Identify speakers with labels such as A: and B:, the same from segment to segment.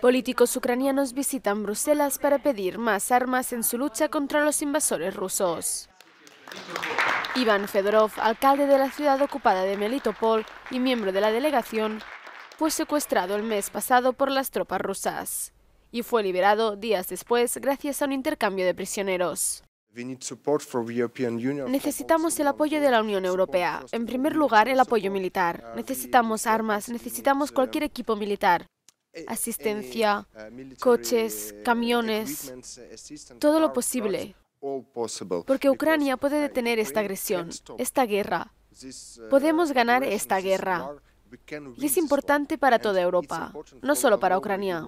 A: Políticos ucranianos visitan Bruselas para pedir más armas en su lucha contra los invasores rusos. Iván Fedorov, alcalde de la ciudad ocupada de Melitopol y miembro de la delegación, fue secuestrado el mes pasado por las tropas rusas y fue liberado días después gracias a un intercambio de prisioneros. Necesitamos el apoyo de la Unión Europea. En primer lugar, el apoyo militar. Necesitamos armas, necesitamos cualquier equipo militar, asistencia, coches, camiones, todo lo posible. Porque Ucrania puede detener esta agresión, esta guerra. Podemos ganar esta guerra. Y es importante para toda Europa, no solo para Ucrania.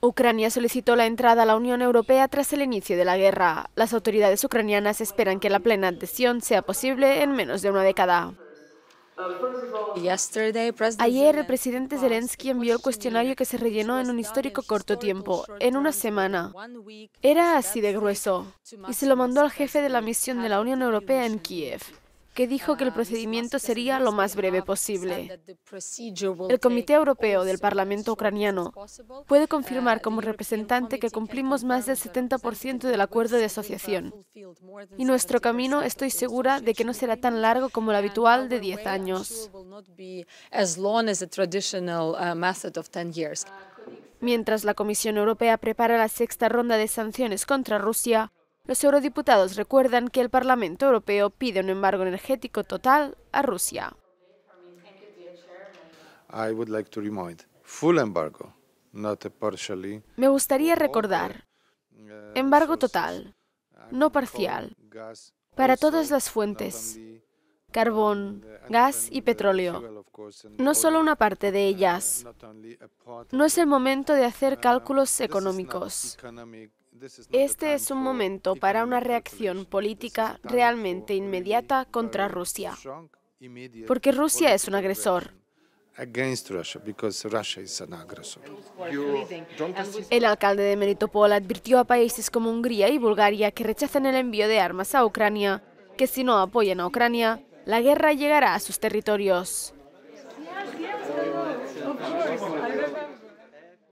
A: Ucrania solicitó la entrada a la Unión Europea tras el inicio de la guerra. Las autoridades ucranianas esperan que la plena adhesión sea posible en menos de una década. Ayer el presidente Zelensky envió el cuestionario que se rellenó en un histórico corto tiempo, en una semana. Era así de grueso, y se lo mandó al jefe de la misión de la Unión Europea en Kiev que dijo que el procedimiento sería lo más breve posible. El Comité Europeo del Parlamento Ucraniano puede confirmar como representante que cumplimos más del 70% del acuerdo de asociación. Y nuestro camino estoy segura de que no será tan largo como el habitual de 10 años. Mientras la Comisión Europea prepara la sexta ronda de sanciones contra Rusia, los eurodiputados recuerdan que el Parlamento Europeo pide un embargo energético total a Rusia. Me gustaría recordar, embargo total, no parcial, para todas las fuentes, carbón, gas y petróleo. No solo una parte de ellas. No es el momento de hacer cálculos económicos. Este es un momento para una reacción política realmente inmediata contra Rusia, porque Rusia es un agresor. El alcalde de Meritopol advirtió a países como Hungría y Bulgaria que rechazan el envío de armas a Ucrania, que si no apoyan a Ucrania, la guerra llegará a sus territorios.